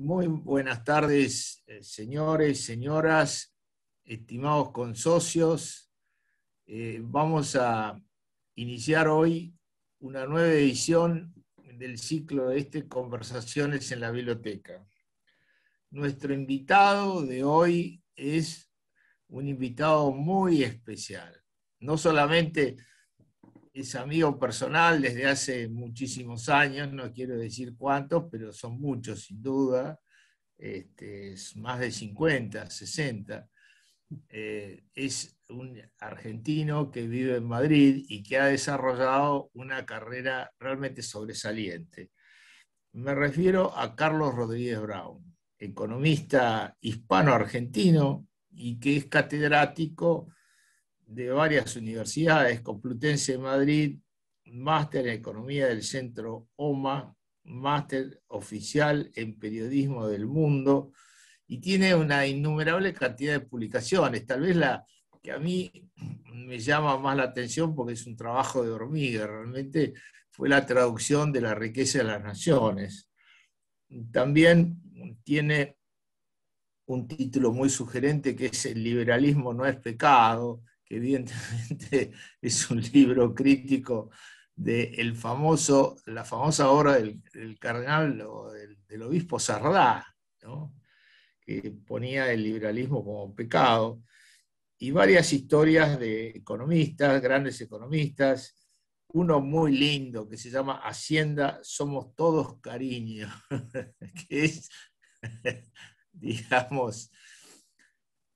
Muy buenas tardes, eh, señores, señoras, estimados consocios. Eh, vamos a iniciar hoy una nueva edición del ciclo de este Conversaciones en la Biblioteca. Nuestro invitado de hoy es un invitado muy especial. No solamente es amigo personal desde hace muchísimos años, no quiero decir cuántos, pero son muchos sin duda, este, es más de 50, 60. Eh, es un argentino que vive en Madrid y que ha desarrollado una carrera realmente sobresaliente. Me refiero a Carlos Rodríguez Brown, economista hispano-argentino y que es catedrático de varias universidades, Complutense de Madrid, máster en Economía del Centro OMA, máster oficial en Periodismo del Mundo, y tiene una innumerable cantidad de publicaciones. Tal vez la que a mí me llama más la atención porque es un trabajo de hormiga, realmente fue la traducción de la riqueza de las naciones. También tiene un título muy sugerente que es El liberalismo no es pecado, que evidentemente es un libro crítico de el famoso, la famosa obra del, cardenal del, obispo Sardá, que ponía el liberalismo como pecado, y varias historias de economistas, grandes economistas, uno muy lindo que se llama Hacienda Somos Todos Cariño, que es, digamos,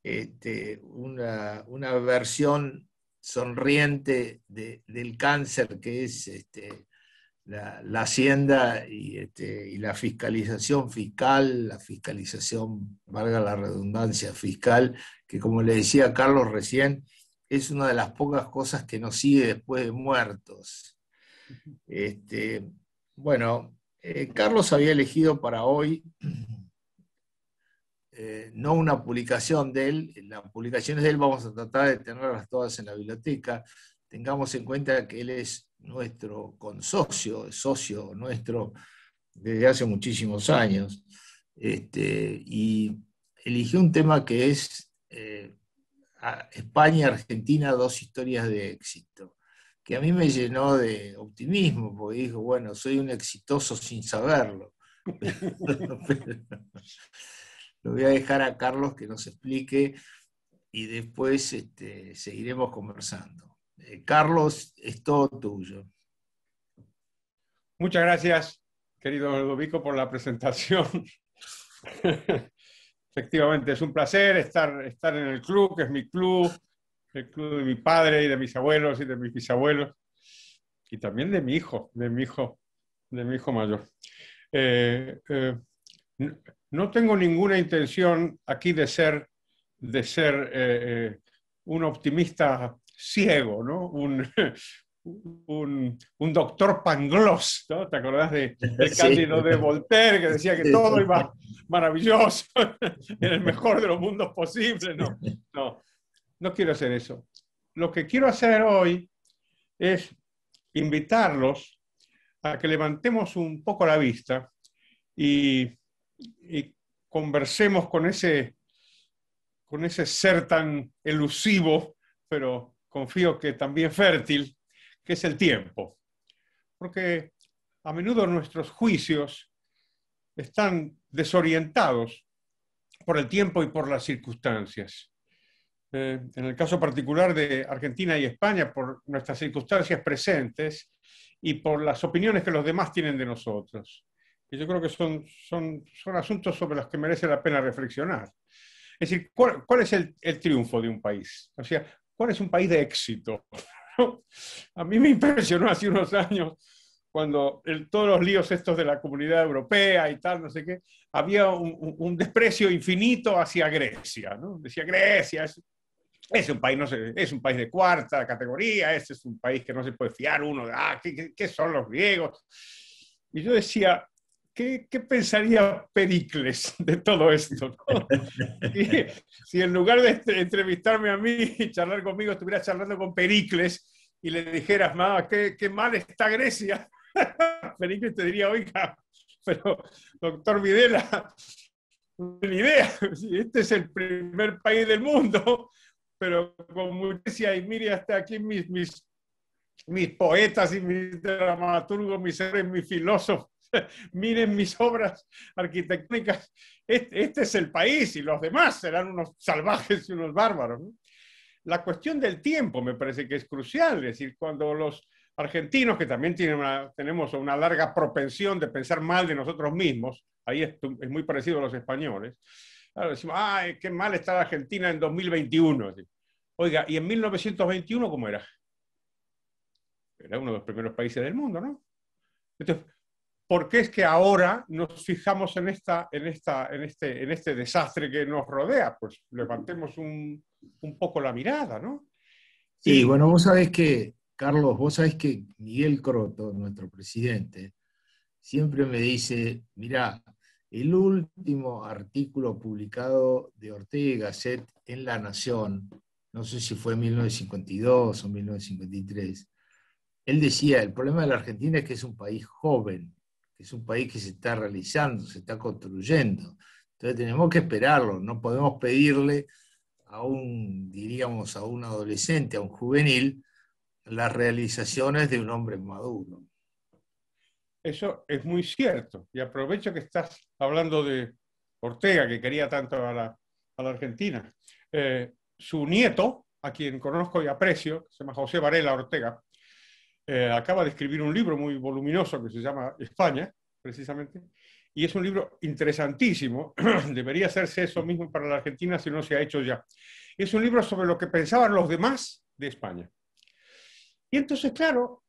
este, una, versión sonriente del cáncer que es este, la, hacienda este, y, la fiscalización fiscal, la fiscalización, valga la redundancia, fiscal, que como le decía Carlos recién, es una de las pocas cosas que nos sigue después de muertos. bueno, eh, Carlos había elegido para hoy eh, no una publicación de él, las publicaciones de él vamos a tratar de tenerlas todas en la biblioteca. Tengamos en cuenta que él es nuestro consocio, socio nuestro desde hace muchísimos años, este, y eligió un tema que es eh, España, Argentina, dos historias de éxito, que a mí me llenó de optimismo, porque dijo, bueno, soy un exitoso sin saberlo. Lo voy a dejar a Carlos que nos explique y después este, seguiremos conversando. Eh, Carlos, es todo tuyo. Muchas gracias, querido Ludovico, por la presentación. Efectivamente, es un placer estar, estar en el club, que es mi club, el club de mi padre y de mis abuelos y de mis bisabuelos, y también de mi hijo, de mi hijo, de mi hijo mayor. Eh, eh, no tengo ninguna intención aquí de ser, de ser eh, eh, un optimista ciego, ¿no? Un, un, doctor Pangloss, ¿no? ¿Te acordás de, del de Voltaire que decía que todo iba maravilloso, en el mejor de los mundos posibles? No, no, no quiero hacer eso. Lo que quiero hacer hoy es invitarlos a que levantemos un poco la vista y y conversemos con ese, ser tan elusivo, pero confío que también fértil, que es el tiempo. Porque a menudo nuestros juicios están desorientados por el tiempo y por las circunstancias. Eh, en el caso particular de Argentina y España, por nuestras circunstancias presentes y por las opiniones que los demás tienen de nosotros y yo creo que son, son, son asuntos sobre los que merece la pena reflexionar. Es decir, ¿cuál, es el, el, triunfo de un país? O sea, ¿cuál es un país de éxito? A mí me impresionó hace unos años cuando el, todos los líos estos de la comunidad europea y tal, no sé qué, había un, desprecio infinito hacia Grecia. Decía, Grecia es, es, un país, no es un país de cuarta categoría, este es un país que no se puede fiar uno de, ah, ¿qué, qué son los griegos? Y yo decía, ¿Qué, pensaría Pericles de todo esto? Si, en lugar de entrevistarme a mí y charlar conmigo, estuviera charlando con Pericles y le dijeras, mamá, qué, mal está Grecia. Pericles te diría, oiga, pero doctor Videla, ni idea, este es el primer país del mundo, pero con Grecia y mire hasta aquí mis, mis, poetas y mis dramaturgos, mis seres, mis filósofos, miren mis obras arquitectónicas, este, es el país y los demás serán unos salvajes y unos bárbaros. La cuestión del tiempo me parece que es crucial, es decir, cuando los argentinos, que también tenemos una larga propensión de pensar mal de nosotros mismos, ahí es, muy parecido a los españoles, decimos, ay, qué mal está la Argentina en 2021. Oiga, ¿y en 1921 cómo era? Era uno de los primeros países del mundo, ¿no? Entonces, ¿por qué es que ahora nos fijamos en, esta, en, esta, en, este, en este desastre que nos rodea? Pues levantemos un, poco la mirada, ¿no? Sí, y... bueno, vos sabés que, Carlos, vos sabés que Miguel Croto, nuestro presidente, siempre me dice, mira, el último artículo publicado de Ortega y Gasset en La Nación, no sé si fue en 1952 o 1953, él decía, el problema de la Argentina es que es un país joven, es un país que se está realizando, se está construyendo. Entonces tenemos que esperarlo, no podemos pedirle a un, diríamos, a un adolescente, a un juvenil, las realizaciones de un hombre maduro. Eso es muy cierto. Y aprovecho que estás hablando de Ortega, que quería tanto a la, Argentina. Eh, su nieto, a quien conozco y aprecio, se llama José Varela Ortega, eh, acaba de escribir un libro muy voluminoso que se llama España, precisamente, y es un libro interesantísimo. Debería hacerse eso mismo para la Argentina si no se ha hecho ya. Es un libro sobre lo que pensaban los demás de España. Y entonces, claro,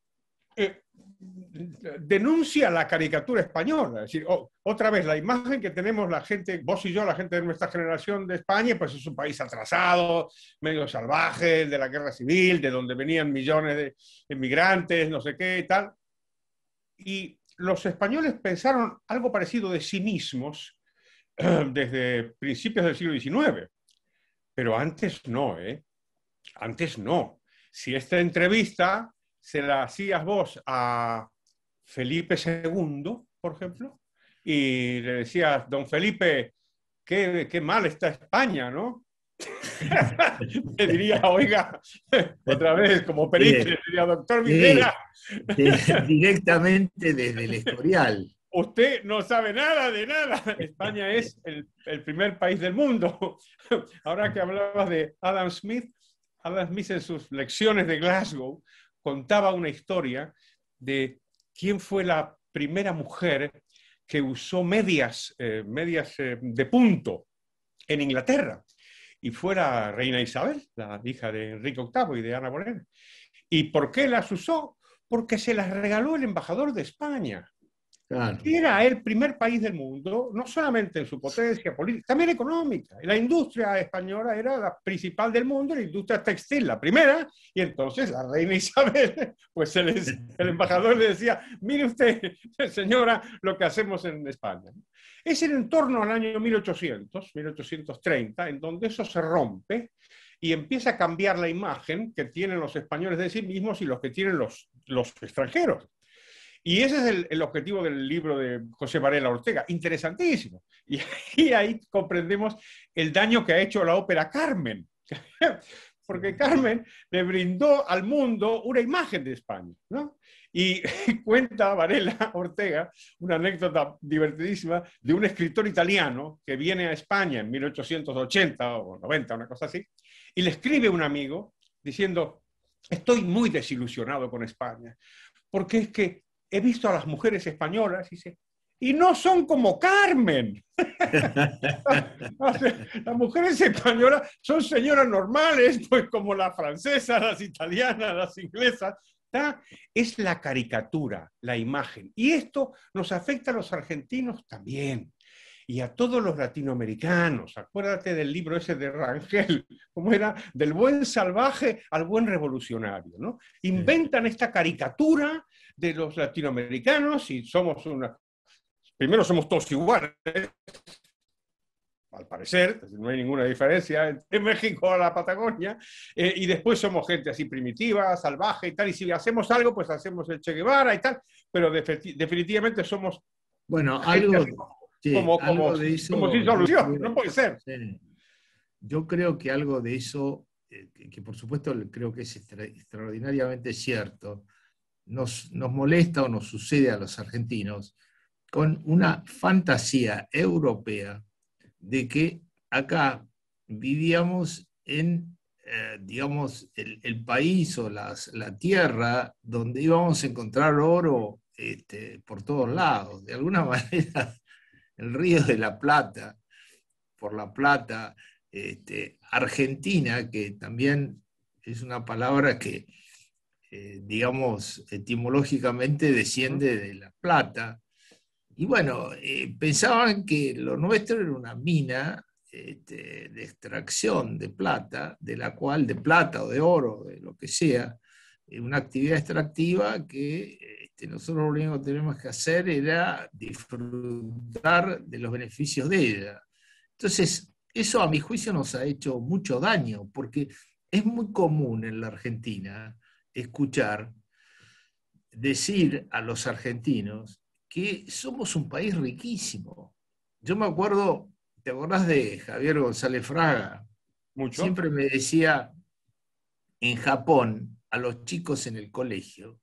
eh, denuncia la caricatura española. Es decir, otra vez, la imagen que tenemos la gente, vos y yo, la gente de nuestra generación de España, pues es un país atrasado, medio salvaje, de la guerra civil, de donde venían millones de inmigrantes, no sé qué y tal. Y los españoles pensaron algo parecido de sí mismos desde principios del siglo XIX. Pero antes no, ¿eh? Antes no. Si esta entrevista se la hacías vos a Felipe II, por ejemplo, y le decías, don Felipe, qué, qué mal está España, ¿no? Le diría, oiga, otra vez, como le diría, doctor Videla. Directamente desde el historial. Usted no sabe nada de nada. España es el, el primer país del mundo. Ahora que hablabas de Adam Smith, Adam Smith en sus lecciones de Glasgow contaba una historia de quién fue la primera mujer que usó medias, eh, medias eh, de punto en Inglaterra. Y fue la reina Isabel, la hija de Enrique VIII y de Ana Bolena. ¿Y por qué las usó? Porque se las regaló el embajador de España. Era el primer país del mundo, no solamente en su potencia política, también económica. La industria española era la principal del mundo, la industria textil, la primera, y entonces la reina Isabel, pues el, el embajador le decía, mire usted, señora, lo que hacemos en España. Es el entorno al año 1800, 1830, en donde eso se rompe y empieza a cambiar la imagen que tienen los españoles de sí mismos y los que tienen los, los extranjeros. Y ese es el, objetivo del libro de José Varela Ortega, interesantísimo. Y ahí, comprendemos el daño que ha hecho la ópera Carmen, porque Carmen le brindó al mundo una imagen de España. Y cuenta Varela Ortega una anécdota divertidísima de un escritor italiano que viene a España en 1880 o 90, una cosa así, y le escribe un amigo diciendo, estoy muy desilusionado con España, porque es que he visto a las mujeres españolas, y no son como Carmen. las mujeres españolas son señoras normales, pues como las francesas, las italianas, las inglesas. Es la caricatura, la imagen. Y esto nos afecta a los argentinos también y a todos los latinoamericanos. Acuérdate del libro ese de Rangel, como era del buen salvaje al buen revolucionario. ¿no? Inventan esta caricatura de los latinoamericanos y somos una... Primero somos todos iguales, al parecer, no hay ninguna diferencia entre México a la Patagonia, eh, y después somos gente así primitiva, salvaje y tal, y si hacemos algo, pues hacemos el Che Guevara y tal, pero definitivamente somos... Bueno, algo, como, como, como, solución, no puede ser. Yo creo que algo de eso, eh, que, por supuesto creo que es extraordinariamente cierto, nos, nos molesta o nos sucede a los argentinos con una fantasía europea de que acá vivíamos en, eh, digamos, el, país o las, la tierra donde íbamos a encontrar oro este, por todos lados. De alguna manera, el Río de la Plata, por la Plata, este, Argentina, que también es una palabra que, eh, digamos, etimológicamente desciende de la plata. Y bueno, eh, pensaban que lo nuestro era una mina este, de extracción de plata, de la cual, de plata o de oro, de lo que sea, eh, una actividad extractiva que este, nosotros lo único que tenemos que hacer era disfrutar de los beneficios de ella. Entonces, eso a mi juicio nos ha hecho mucho daño, porque es muy común en la Argentina escuchar decir a los argentinos que somos un país riquísimo. Yo me acuerdo, ¿te acordás de Javier González Fraga? Mucho. Siempre me decía, en Japón, a los chicos en el colegio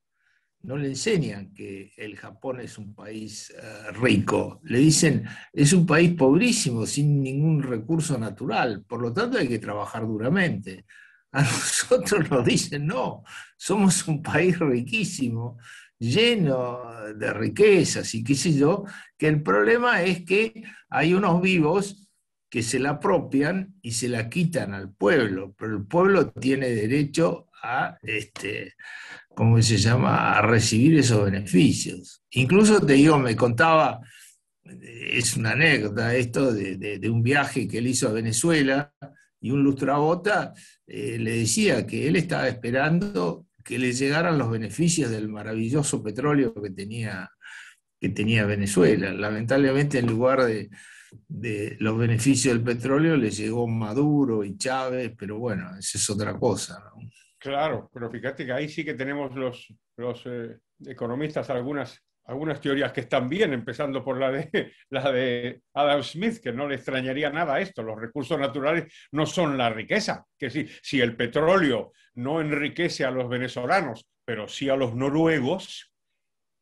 no le enseñan que el Japón es un país eh, rico, le dicen es un país pobrísimo, sin ningún recurso natural, por lo tanto hay que trabajar duramente. A nosotros nos dicen no, somos un país riquísimo, lleno de riquezas y qué sé yo, que el problema es que hay unos vivos que se la apropian y se la quitan al pueblo, pero el pueblo tiene derecho a, este, ¿cómo se llama?, a recibir esos beneficios. Incluso te digo, me contaba, es una anécdota esto de, un viaje que él hizo a Venezuela y un lustrabota eh, le decía que él estaba esperando que le llegaran los beneficios del maravilloso petróleo que tenía, que tenía Venezuela. Lamentablemente, en lugar de, de los beneficios del petróleo, le llegó Maduro y Chávez, pero bueno, eso es otra cosa. ¿no? Claro, pero fíjate que ahí sí que tenemos los, eh, economistas algunas, algunas teorías que están bien, empezando por la de, la de Adam Smith, que no le extrañaría nada esto. Los recursos naturales no son la riqueza. Que si, si el petróleo no enriquece a los venezolanos, pero sí a los noruegos,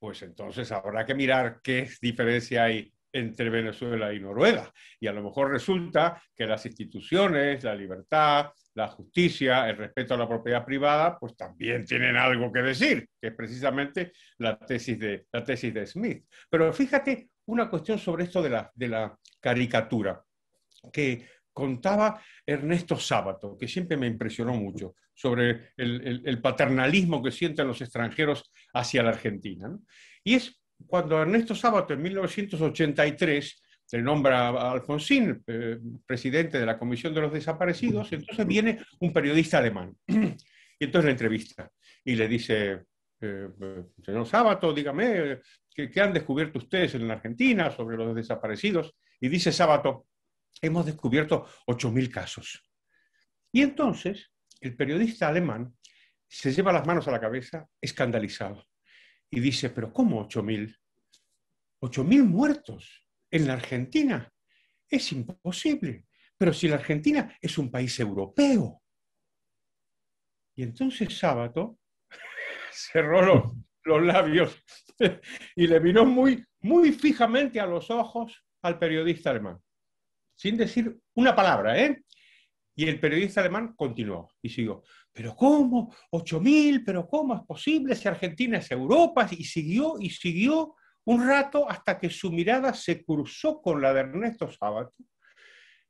pues entonces habrá que mirar qué diferencia hay entre Venezuela y Noruega. Y a lo mejor resulta que las instituciones, la libertad, la justicia, el respeto a la propiedad privada, pues también tienen algo que decir, que es precisamente la tesis de, la tesis de Smith. Pero fíjate una cuestión sobre esto de la, de la caricatura, que contaba Ernesto Sábato, que siempre me impresionó mucho, sobre el, paternalismo que sienten los extranjeros hacia la Argentina. Y es cuando Ernesto Sábato, en 1983, le nombra a Alfonsín eh, presidente de la Comisión de los Desaparecidos, entonces viene un periodista alemán y entonces le entrevista y le dice, eh, eh, señor Sábato, dígame, ¿qué, ¿qué, han descubierto ustedes en la Argentina sobre los desaparecidos? Y dice Sábato, hemos descubierto 8.000 casos. Y entonces el periodista alemán se lleva las manos a la cabeza, escandalizado, y dice, pero ¿cómo 8.000? 8.000 muertos en la Argentina? Es imposible. Pero si la Argentina es un país europeo. Y entonces Sábato cerró los, los labios y le miró muy, muy fijamente a los ojos al periodista alemán, sin decir una palabra, ¿eh? Y el periodista alemán continuó y siguió, pero ¿cómo? ¿8.000? ¿Pero cómo es posible si Argentina es Europa? Y siguió y siguió un rato hasta que su mirada se cruzó con la de Ernesto Sábato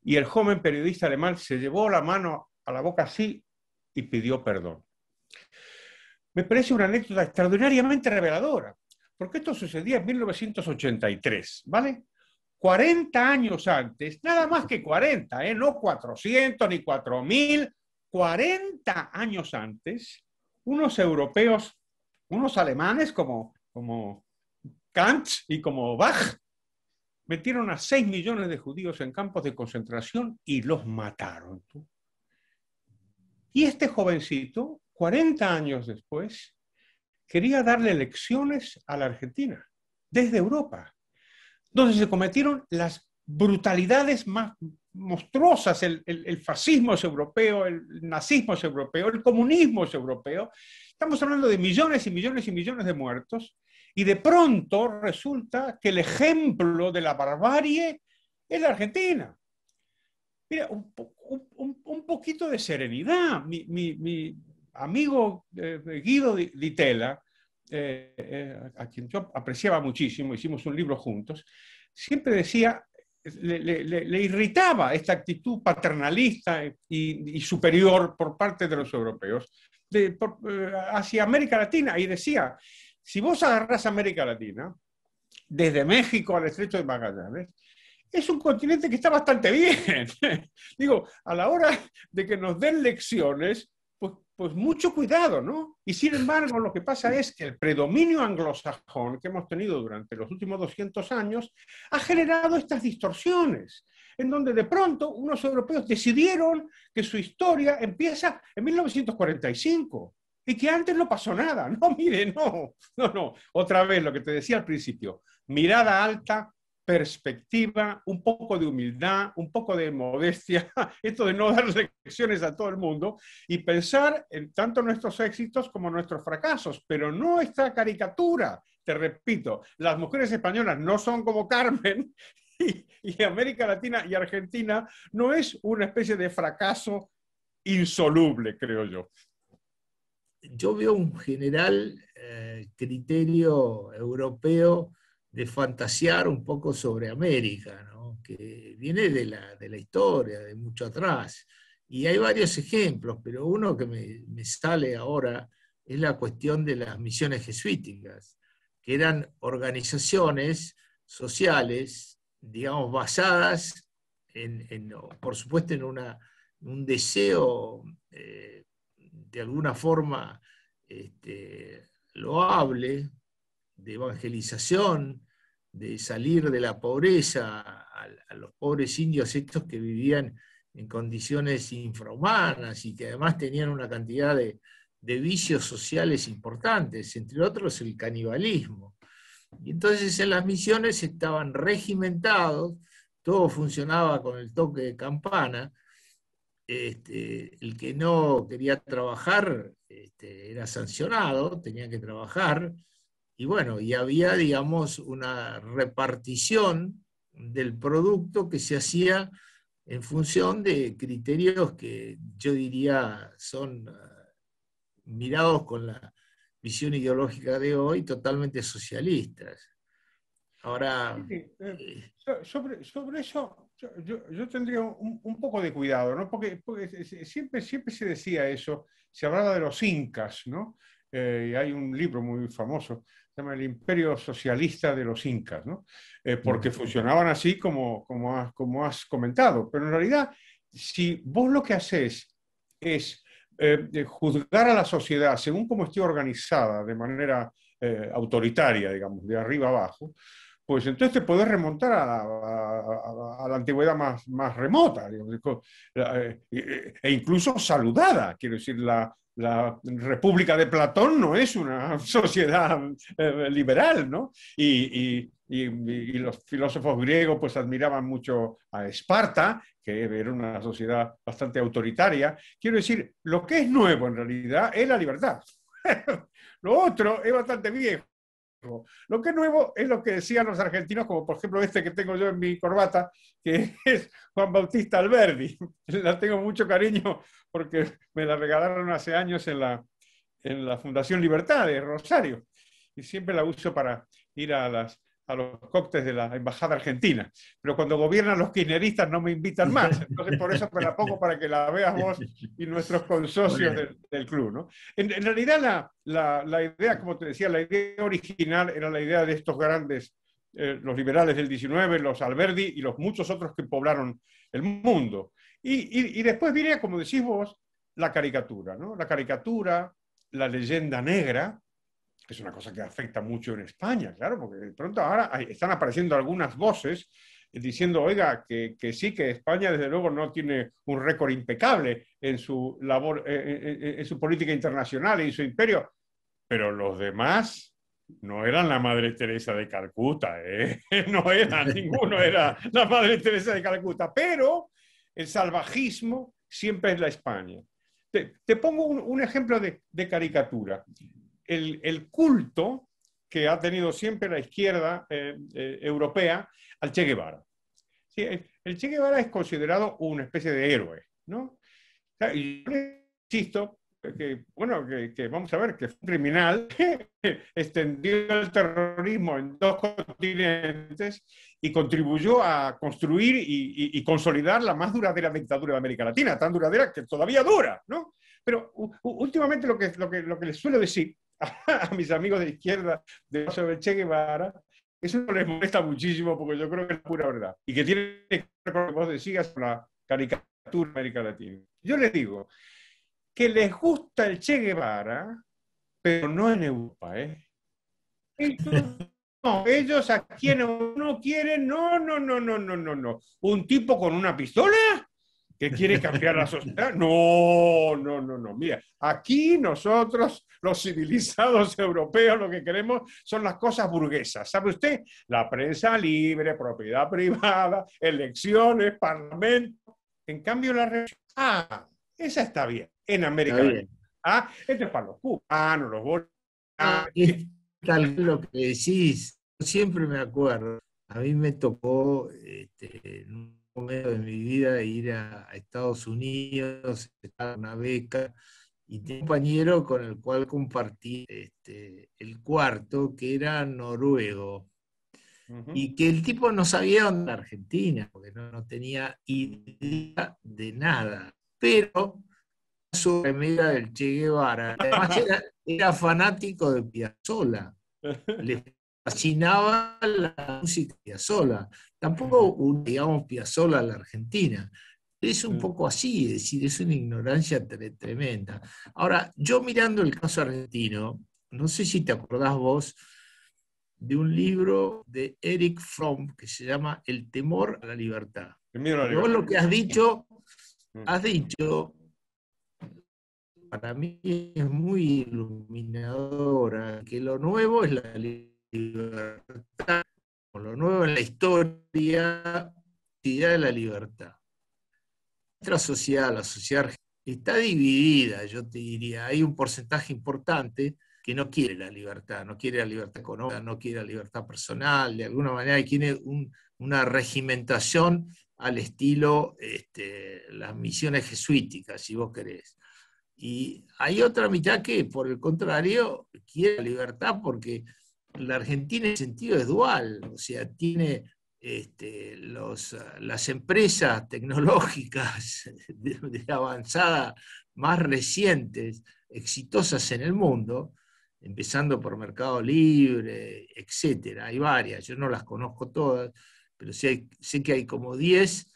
y el joven periodista alemán se llevó la mano a la boca así y pidió perdón. Me parece una anécdota extraordinariamente reveladora, porque esto sucedía en 1983, ¿vale? 40 años antes, nada más que 40, ¿eh? no 400 ni 4000, 40 años antes, unos europeos, unos alemanes como, como Kant y como Bach. Metieron a 6 millones de judíos en campos de concentración y los mataron. Y este jovencito, 40 años después, quería darle lecciones a la Argentina, desde Europa, donde se cometieron las brutalidades más monstruosas, el, el, fascismo es europeo, el nazismo es europeo, el comunismo es europeo. Estamos hablando de millones y millones y millones de muertos y de pronto resulta que el ejemplo de la barbarie es la Argentina. Mira, un, poquito de serenidad. Mi, amigo eh, Guido Ditela, eh, eh, a quien yo apreciaba muchísimo, hicimos un libro juntos, siempre decía, le, irritaba esta actitud paternalista y, superior por parte de los europeos hacia América Latina. Y decía, si vos agarrás América Latina, desde México al estrecho de Magallanes, es un continente que está bastante bien. Digo, a la hora de que nos den lecciones, pues, pues, mucho cuidado, ¿no? Y sin embargo, lo que pasa es que el predominio anglosajón que hemos tenido durante los últimos 200 años ha generado estas distorsiones, en donde de pronto unos europeos decidieron que su historia empieza en 1945 y que antes no pasó nada. No, mire, no, no, no. Otra vez lo que te decía al principio, mirada alta, perspectiva, un poco de humildad, un poco de modestia, esto de no dar lecciones a todo el mundo y pensar en tanto nuestros éxitos como nuestros fracasos, pero no esta caricatura. Te repito, las mujeres españolas no son como Carmen y, y América Latina y Argentina no es una especie de fracaso insoluble, creo yo yo veo un general eh, criterio europeo de fantasear un poco sobre América, que viene de la, historia, de mucho atrás. Y hay varios ejemplos, pero uno que me, sale ahora es la cuestión de las misiones jesuíticas, que eran organizaciones sociales, digamos, basadas en, por supuesto, en un deseo eh, de alguna forma lo este, loable, de evangelización, de salir de la pobreza a, los pobres indios estos que vivían en condiciones infrahumanas y que además tenían una cantidad de, de vicios sociales importantes, entre otros el canibalismo. Y entonces en las misiones estaban regimentados, todo funcionaba con el toque de campana, este, el que no quería trabajar este, era sancionado, tenía que trabajar, y bueno, y había, digamos, una repartición del producto que se hacía en función de criterios que yo diría son ah, mirados con la visión ideológica de hoy totalmente socialistas. Ahora... Eh, eh, sobre, sobre, eso yo, tendría un, poco de cuidado, ¿no? Porque, siempre, siempre se decía eso, se hablaba de los incas, ¿no? Eh, hay un libro muy famoso, se llama El Imperio Socialista de los Incas, ¿no? Eh, porque funcionaban así como, como, has, comentado, pero en realidad, si vos lo que haces es eh, juzgar a la sociedad según cómo esté organizada de manera autoritaria, digamos, de arriba abajo, pues entonces te puedes remontar a, la antigüedad más, remota, eh, e incluso saludada. Quiero decir, la, República de Platón no es una sociedad eh, liberal, ¿no? Y, y, los filósofos griegos pues admiraban mucho a Esparta, que era una sociedad bastante autoritaria. Quiero decir, lo que es nuevo en realidad es la libertad. lo otro es bastante viejo lo que es nuevo es lo que decían los argentinos, como por ejemplo este que tengo yo en mi corbata, que es Juan Bautista Alberdi. La tengo mucho cariño porque me la regalaron hace años en la, en la Fundación Libertad de Rosario. Y siempre la uso para ir a las a los cócteles de la Embajada Argentina. Pero cuando gobiernan los kirchneristas no me invitan más. Entonces, por eso me la pongo para que la veas vos y nuestros consocios del, club. ¿no? En, realidad, la, la, la, idea, como te decía, la idea original era la idea de estos grandes, eh, los liberales del 19, los Alberdi y los muchos otros que poblaron el mundo. Y, y, y después viene, como decís vos, la caricatura, ¿no? La caricatura, la leyenda negra, es una cosa que afecta mucho en España, claro, porque de pronto ahora están apareciendo algunas voces diciendo, oiga, que, que, sí, que España desde luego no tiene un récord impecable en su labor, eh, eh, eh, en, su política internacional y en su imperio, pero los demás, no eran la Madre Teresa de Calcuta, ¿eh? no era, ninguno era la Madre Teresa de Calcuta, pero el salvajismo siempre es la España. Te, pongo un, ejemplo de, de, caricatura el, culto que ha tenido siempre la izquierda eh, eh, europea al Che Guevara. Eh, el Che Guevara es considerado una especie de héroe, ¿no? Y yo insisto que, bueno, que, vamos a ver, que fue un criminal extendió el terrorismo en dos continentes y contribuyó a construir y, consolidar la más duradera dictadura de América Latina, tan duradera que todavía dura, ¿no? Pero últimamente lo que, lo, lo que les suelo decir a, mis amigos de izquierda de sobre Che Guevara, eso no les molesta muchísimo porque yo creo que es pura verdad y que tiene que ver con lo que vos decías la caricatura de América Latina. Yo les digo que les gusta el Che Guevara, pero no en Europa, ¿eh? no, ellos a quienes no quieren, no, no, no, no, no, no, no. ¿Un tipo con una pistola? que quiere cambiar la sociedad. No, no, no, no. Mira, aquí nosotros, los civilizados europeos, lo que queremos son las cosas burguesas. ¿Sabe usted? La prensa libre, propiedad privada, elecciones, parlamento. En cambio, la realidad. Ah, esa está bien, en América Latina. Ah, esto es para los cubanos, los bolivianos. Ah, ah, tal lo que decís, siempre me acuerdo. A mí me tocó este, medio de mi vida de ir a, Estados Unidos, estar una beca, y tenía un compañero con el cual compartí este, el cuarto, que era noruego, y que el tipo no sabía dónde era Argentina, porque no, tenía idea de nada, pero su del Che Guevara, era, fanático de Piazzola, fascinaba la música sola Tampoco, digamos, Piazzolla a la Argentina. Es un mm. poco así, es decir, es una ignorancia tremenda. Ahora, yo mirando el caso argentino, no sé si te acordás vos de un libro de Eric Fromm que se llama El temor a la libertad. lo que has dicho, mm. has dicho, para mí es muy iluminadora, que lo nuevo es la libertad libertad, lo nuevo en la historia, de la libertad. Nuestra sociedad, la sociedad está dividida, yo te diría, hay un porcentaje importante que no quiere la libertad, no quiere la libertad económica, no quiere la libertad personal, de alguna manera tiene una regimentación al estilo este, las misiones jesuíticas, si vos querés. Y hay otra mitad que, por el contrario, quiere la libertad porque la Argentina en sentido es dual, o sea, tiene este, las empresas tecnológicas de, avanzada más recientes, exitosas en el mundo, empezando por Mercado Libre, etcétera. Hay varias, yo no las conozco todas, pero sé que hay como 10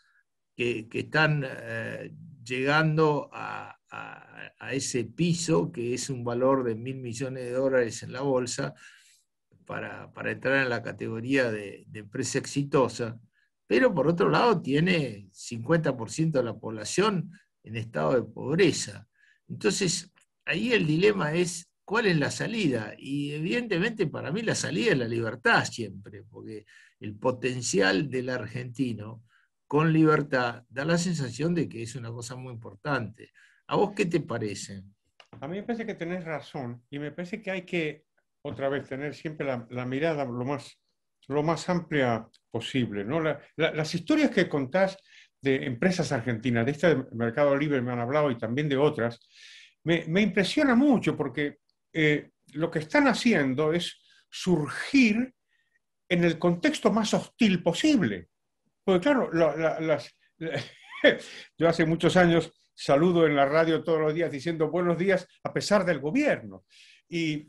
que, están eh, llegando a, ese piso, que es un valor de mil millones de dólares en la bolsa, para, entrar en la categoría de, de, empresa exitosa, pero por otro lado tiene 50% de la población en estado de pobreza. Entonces, ahí el dilema es cuál es la salida. Y evidentemente para mí la salida es la libertad siempre, porque el potencial del argentino con libertad da la sensación de que es una cosa muy importante. ¿A vos qué te parece? A mí me parece que tenés razón y me parece que hay que otra vez, tener siempre la, mirada lo más, lo más amplia posible. ¿no? las historias que contás de empresas argentinas, de este Mercado Libre me han hablado y también de otras, me, me impresiona mucho porque eh, lo que están haciendo es surgir en el contexto más hostil posible. Porque claro, las, yo hace muchos años saludo en la radio todos los días diciendo buenos días a pesar del gobierno. Y,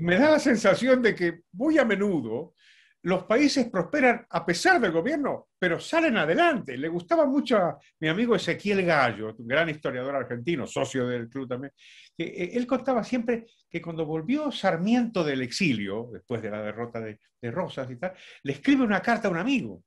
me da la sensación de que muy a menudo los países prosperan a pesar del gobierno, pero salen adelante. Le gustaba mucho a mi amigo Ezequiel Gallo, un gran historiador argentino, socio del club también, que eh, él contaba siempre que cuando volvió Sarmiento del exilio, después de la derrota de, de Rosas y tal, le escribe una carta a un amigo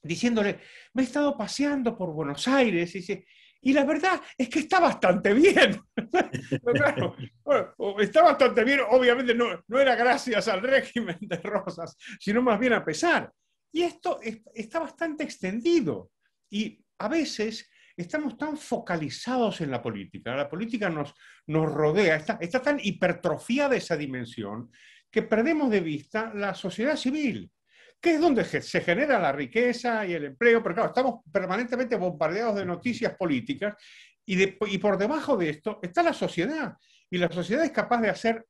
diciéndole, me he estado paseando por Buenos Aires, y dice, y la verdad es que está bastante bien. está bastante bien, obviamente no, no, era gracias al régimen de Rosas, sino más bien a pesar. Y esto está bastante extendido. Y a veces estamos tan focalizados en la política, la política nos, nos rodea, está, está tan hipertrofiada esa dimensión que perdemos de vista la sociedad civil que es donde se genera la riqueza y el empleo, pero claro, estamos permanentemente bombardeados de noticias políticas y, por debajo de esto está la sociedad. Y la sociedad es capaz de hacer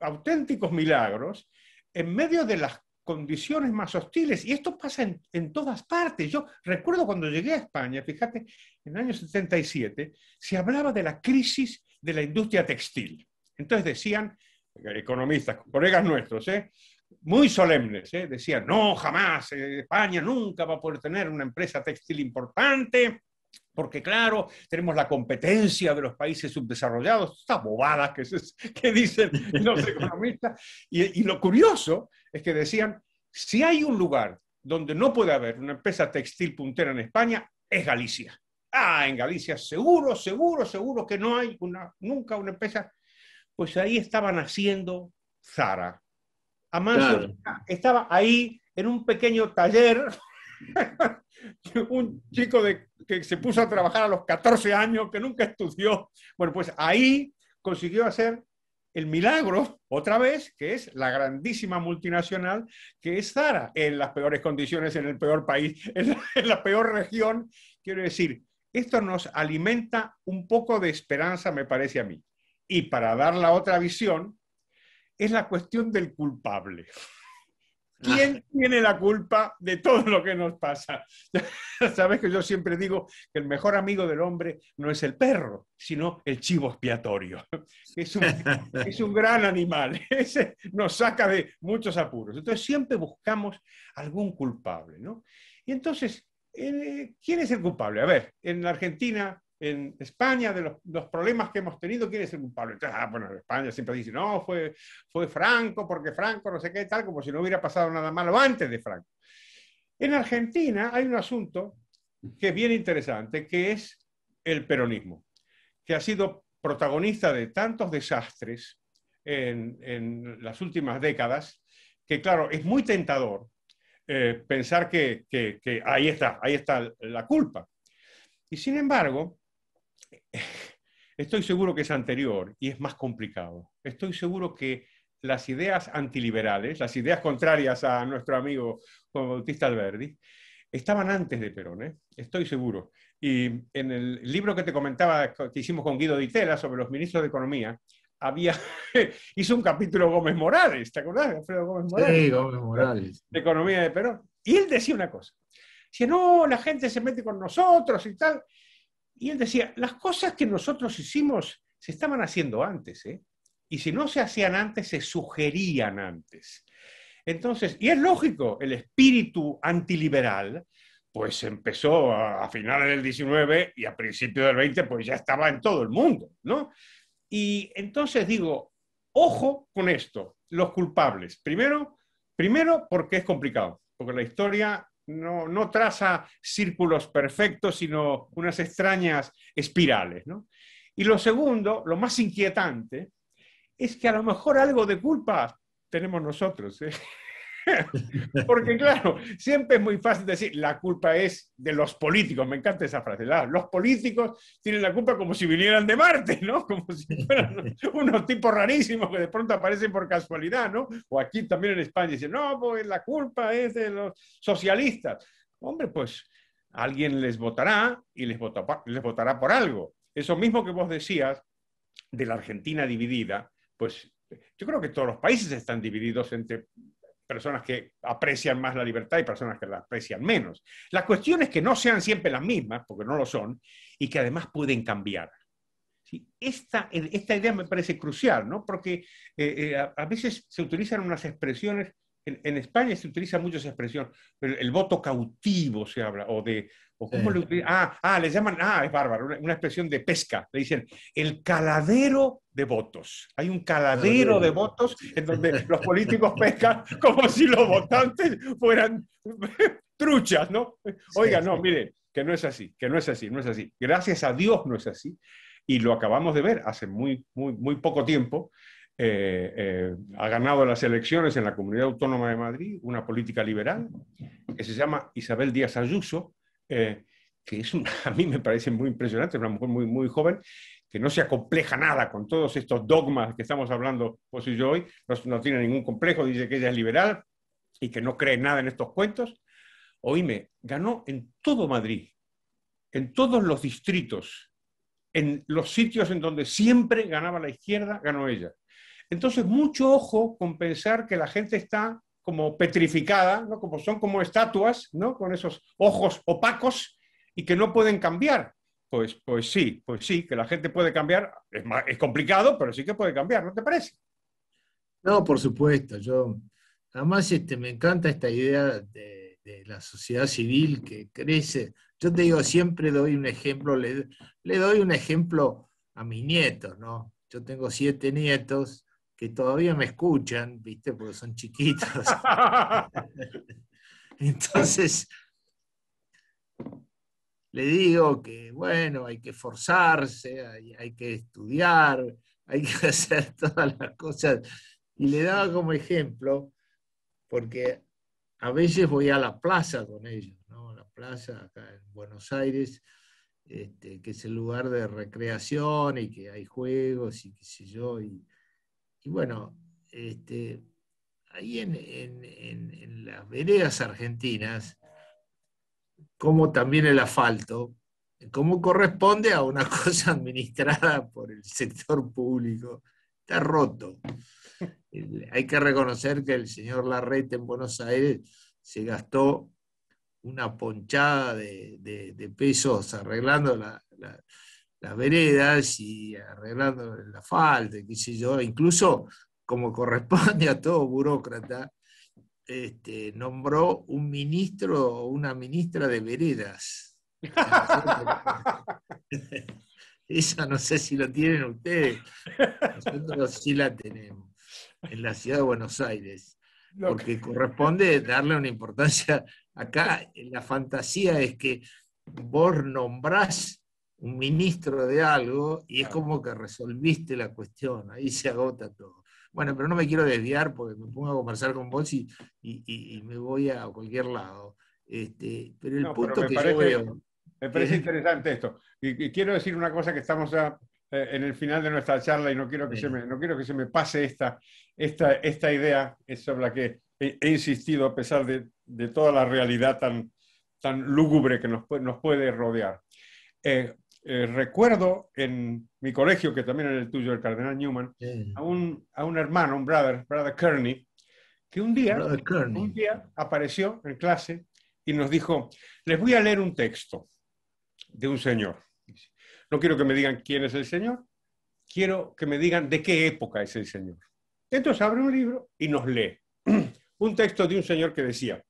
auténticos milagros en medio de las condiciones más hostiles. Y esto pasa en, en, todas partes. Yo recuerdo cuando llegué a España, fíjate, en el año 77, se hablaba de la crisis de la industria textil. Entonces decían, economistas, colegas nuestros, ¿eh? muy solemnes. ¿eh? Decían, no, jamás, eh, España nunca va a poder tener una empresa textil importante, porque claro, tenemos la competencia de los países subdesarrollados, estas bobadas que, que dicen los economistas. Y, lo curioso es que decían, si hay un lugar donde no puede haber una empresa textil puntera en España, es Galicia. Ah, en Galicia seguro, seguro, seguro que no hay una, nunca una empresa. Pues ahí estaban haciendo Zara, Amancio estaba ahí en un pequeño taller, un chico de, que se puso a trabajar a los 14 años, que nunca estudió. Bueno, pues ahí consiguió hacer el milagro, otra vez, que es la grandísima multinacional que es Zara, en las peores condiciones, en el peor país, en la peor región. Quiero decir, esto nos alimenta un poco de esperanza, me parece a mí. Y para dar la otra visión, es la cuestión del culpable. ¿Quién tiene la culpa de todo lo que nos pasa? Sabes que yo siempre digo que el mejor amigo del hombre no es el perro, sino el chivo expiatorio. Es un, gran animal, nos saca de muchos apuros. Entonces siempre buscamos algún culpable, Y entonces, eh, ¿quién es el culpable? A ver, en la Argentina en España de los, problemas que hemos tenido, ¿quién es el culpable? Entonces, ah, bueno, en España siempre dice, no, fue, fue Franco, porque Franco no sé qué, tal, como si no hubiera pasado nada malo antes de Franco. En Argentina hay un asunto que es bien interesante, que es el peronismo, que ha sido protagonista de tantos desastres en, las últimas décadas, que claro, es muy tentador eh, pensar que, que ahí está, ahí está la culpa. Y sin embargo, Estoy seguro que es anterior y es más complicado. Estoy seguro que las ideas antiliberales, las ideas contrarias a nuestro amigo Juan Bautista Alberdi, estaban antes de Perón, ¿eh? estoy seguro. Y en el libro que te comentaba, que hicimos con Guido Ditela sobre los ministros de Economía, había, hizo un capítulo Gómez Morales, ¿te acordás, Alfredo Gómez Morales? Sí, Gómez Morales. De Economía de Perón. Y él decía una cosa, si no, la gente se mete con nosotros y tal. Y él decía, las cosas que nosotros hicimos se estaban haciendo antes, ¿eh? Y si no se hacían antes, se sugerían antes. Entonces, y es lógico, el espíritu antiliberal, pues empezó a, finales del 19 y a principios del 20, pues ya estaba en todo el mundo, ¿no? Y entonces digo, ojo con esto, los culpables. Primero, primero porque es complicado, porque la historia no, traza círculos perfectos, sino unas extrañas espirales. ¿no? Y lo segundo, lo más inquietante, es que a lo mejor algo de culpa tenemos nosotros. ¿eh? Porque claro, siempre es muy fácil decir, la culpa es de los políticos, me encanta esa frase, los políticos tienen la culpa como si vinieran de Marte, ¿no? Como si fueran unos tipos rarísimos que de pronto aparecen por casualidad, ¿no? O aquí también en España dicen, no, pues la culpa es de los socialistas. Hombre, pues alguien les votará y les, vota, les votará por algo. Eso mismo que vos decías de la Argentina dividida, pues yo creo que todos los países están divididos entre personas que aprecian más la libertad y personas que la aprecian menos. Las cuestiones que no sean siempre las mismas, porque no lo son, y que además pueden cambiar. Esta, esta idea me parece crucial, ¿no? porque eh, eh, a, veces se utilizan unas expresiones en, España se utiliza mucho esa expresión, el, voto cautivo se habla, o de, cómo le utilizan, ah, ah, les llaman, ah, es bárbaro, una, expresión de pesca, le dicen, el caladero de votos. Hay un caladero de votos en donde los políticos pescan como si los votantes fueran truchas, ¿no? Oiga, no, mire, que no es así, que no es así, no es así. Gracias a Dios no es así. Y lo acabamos de ver hace muy, muy, muy poco tiempo, eh, eh, ha ganado las elecciones en la Comunidad Autónoma de Madrid, una política liberal, que se llama Isabel Díaz Ayuso, eh, que es a mí me parece muy impresionante, una mujer muy, muy joven, que no se acompleja nada con todos estos dogmas que estamos hablando vos y yo hoy, no, no tiene ningún complejo, dice que ella es liberal y que no cree nada en estos cuentos. Oíme, ganó en todo Madrid, en todos los distritos, en los sitios en donde siempre ganaba la izquierda, ganó ella entonces, mucho ojo con pensar que la gente está como petrificada, ¿no? como son como estatuas, ¿no? con esos ojos opacos y que no pueden cambiar. Pues, pues sí, pues sí, que la gente puede cambiar. Es, complicado, pero sí que puede cambiar, ¿no te parece? No, por supuesto. Yo, además, este, me encanta esta idea de, la sociedad civil que crece. Yo te digo, siempre doy un ejemplo, le, doy un ejemplo a mi nieto, ¿no? Yo tengo siete nietos que todavía me escuchan, ¿viste? Porque son chiquitos. Entonces, le digo que, bueno, hay que forzarse, hay, que estudiar, hay que hacer todas las cosas. Y le daba como ejemplo, porque a veces voy a la plaza con ellos, ¿no? La plaza acá en Buenos Aires, este, que es el lugar de recreación y que hay juegos y qué sé yo, y bueno, este, ahí en, las veredas argentinas, como también el asfalto, como corresponde a una cosa administrada por el sector público, está roto. Hay que reconocer que el señor Larrete en Buenos Aires se gastó una ponchada de, pesos arreglando la, las veredas y arreglando la asfalto, qué sé yo, incluso como corresponde a todo burócrata, este, nombró un ministro o una ministra de veredas. Esa no sé si lo tienen ustedes. Nosotros sí la tenemos en la ciudad de Buenos Aires. Porque corresponde darle una importancia. Acá la fantasía es que vos nombrás un ministro de algo y es como que resolviste la cuestión, ahí se agota todo. Bueno, pero no me quiero desviar porque me pongo a conversar con vos y, y, me voy a cualquier lado. Este, pero el punto que yo veo... Me parece ¿Eh? interesante esto. Y, quiero decir una cosa que estamos eh, en el final de nuestra charla y no quiero que, se me, no quiero que se me pase esta, esta, esta idea sobre la que he, insistido a pesar de, toda la realidad tan, tan lúgubre que nos, nos puede rodear. Eh, eh, recuerdo en mi colegio, que también era el tuyo, el Cardenal Newman, a, un, a un hermano, un brother, brother Kearney, que un día, un día apareció en clase y nos dijo, les voy a leer un texto de un señor. No quiero que me digan quién es el señor, quiero que me digan de qué época es el señor. Entonces abre un libro y nos lee un texto de un señor que decía,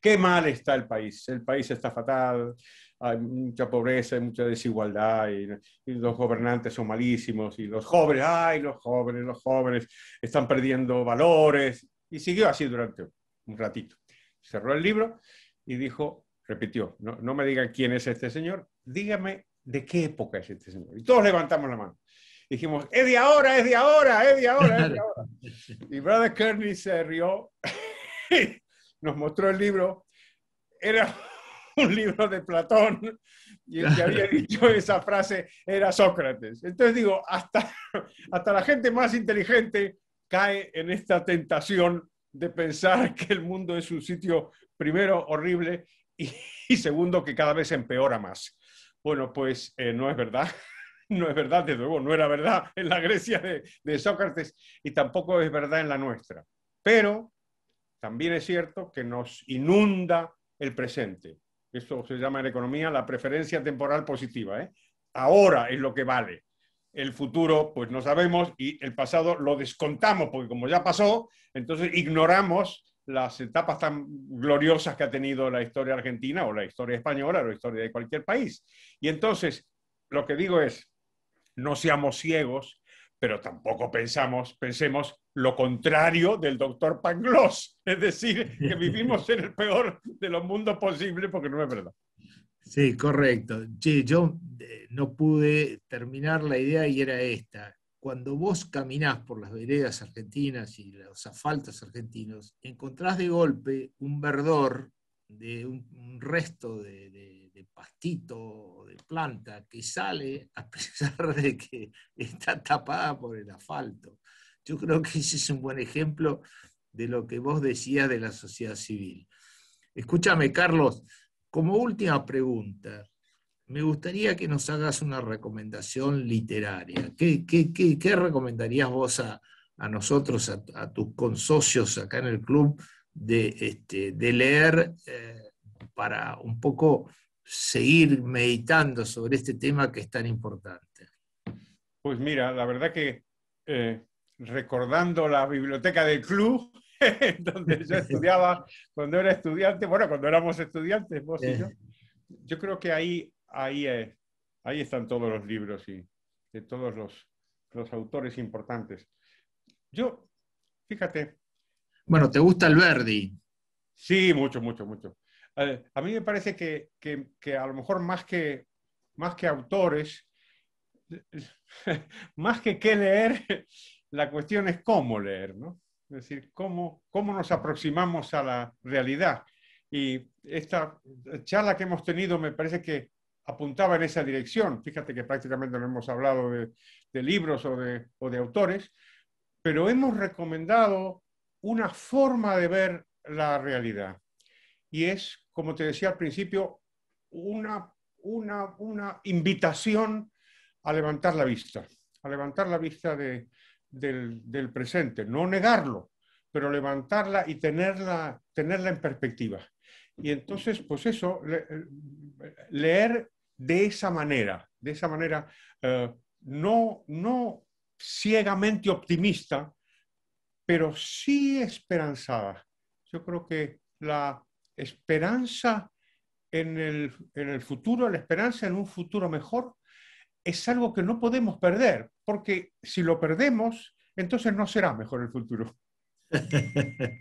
qué mal está el país, el país está fatal, hay mucha pobreza, hay mucha desigualdad, y, los gobernantes son malísimos, y los jóvenes, ay, los jóvenes, los jóvenes están perdiendo valores. Y siguió así durante un ratito. Cerró el libro y dijo, repitió, no, me digan quién es este señor, dígame de qué época es este señor. Y todos levantamos la mano. Dijimos, es de ahora, es de ahora, es de ahora, es de ahora. y Brother Kearney se rió, nos mostró el libro. Era un libro de Platón y el que había dicho esa frase era Sócrates. Entonces digo, hasta, hasta la gente más inteligente cae en esta tentación de pensar que el mundo es un sitio, primero, horrible y, segundo, que cada vez empeora más. Bueno, pues eh, no es verdad. No es verdad, de luego, no era verdad en la Grecia de Sócrates y tampoco es verdad en la nuestra. Pero también es cierto que nos inunda el presente. Esto se llama en economía la preferencia temporal positiva. ¿eh? Ahora es lo que vale. El futuro, pues no sabemos y el pasado lo descontamos porque como ya pasó, entonces ignoramos las etapas tan gloriosas que ha tenido la historia argentina o la historia española o la historia de cualquier país. Y entonces, lo que digo es, no seamos ciegos pero tampoco pensamos, pensemos lo contrario del doctor Pangloss, es decir, que vivimos en el peor de los mundos posibles, porque no es verdad. Sí, correcto. yo eh, no pude terminar la idea y era esta. Cuando vos caminás por las veredas argentinas y los asfaltos argentinos, encontrás de golpe un verdor de un, resto de, pastito, de planta, que sale a pesar de que está tapada por el asfalto. Yo creo que ese es un buen ejemplo de lo que vos decías de la sociedad civil. Escúchame, Carlos, como última pregunta, me gustaría que nos hagas una recomendación literaria. ¿Qué, qué, recomendarías vos a, nosotros, a, a tus consocios acá en el club? de, este, de leer eh, para un poco seguir meditando sobre este tema que es tan importante. Pues mira, la verdad que eh, recordando la biblioteca del club, donde yo estudiaba cuando era estudiante, bueno, cuando éramos estudiantes, vos y yo, eh. yo creo que ahí, ahí, ahí están todos los libros y de todos los, los autores importantes. Yo, fíjate, bueno, ¿te gusta el Verdi? Sí, mucho, mucho, mucho. Eh, a mí me parece que, a lo mejor más que, más que autores, más que qué leer, la cuestión es cómo leer, ¿no? Es decir, cómo, cómo nos aproximamos a la realidad. Y esta charla que hemos tenido me parece que apuntaba en esa dirección. Fíjate que prácticamente no hemos hablado de, libros o de, o de, autores, pero hemos recomendado una forma de ver la realidad. Y es, como te decía al principio, una, una, invitación a levantar la vista, a levantar la vista del, presente, no negarlo, pero levantarla y tenerla, tenerla en perspectiva. Y entonces, pues eso, leer de esa manera, de esa manera eh, no, no ciegamente optimista, pero sí esperanzada. Yo creo que la esperanza en el, en el futuro, la esperanza en un futuro mejor, es algo que no podemos perder, porque si lo perdemos, entonces no será mejor el futuro.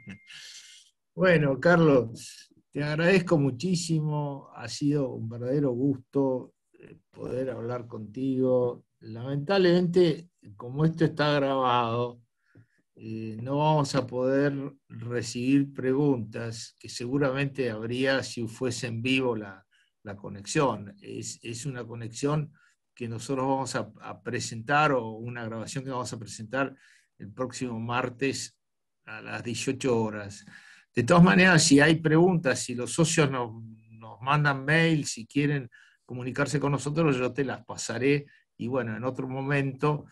bueno, Carlos, te agradezco muchísimo, ha sido un verdadero gusto eh, poder hablar contigo. Lamentablemente, como esto está grabado, eh, no vamos a poder recibir preguntas que seguramente habría si fuese en vivo la, conexión. Es, una conexión que nosotros vamos a, presentar o una grabación que vamos a presentar el próximo martes a las 18 horas. De todas maneras, si hay preguntas, si los socios nos, nos mandan mail, si quieren comunicarse con nosotros, yo te las pasaré. Y bueno, en otro momento,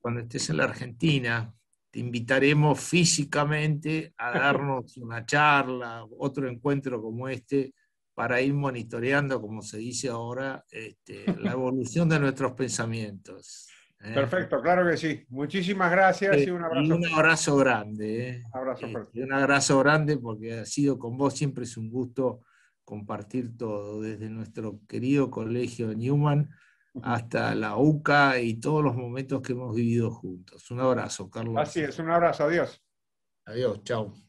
cuando estés en la Argentina, invitaremos físicamente a darnos una charla, otro encuentro como este, para ir monitoreando, como se dice ahora, este, la evolución de nuestros pensamientos. ¿eh? Perfecto, claro que sí. Muchísimas gracias y un eh, abrazo. un abrazo grande. ¿eh? abrazo este, un abrazo grande porque ha sido con vos siempre es un gusto compartir todo desde nuestro querido colegio Newman hasta la UCA y todos los momentos que hemos vivido juntos. Un abrazo, Carlos. Así es, un abrazo, adiós. Adiós, chao.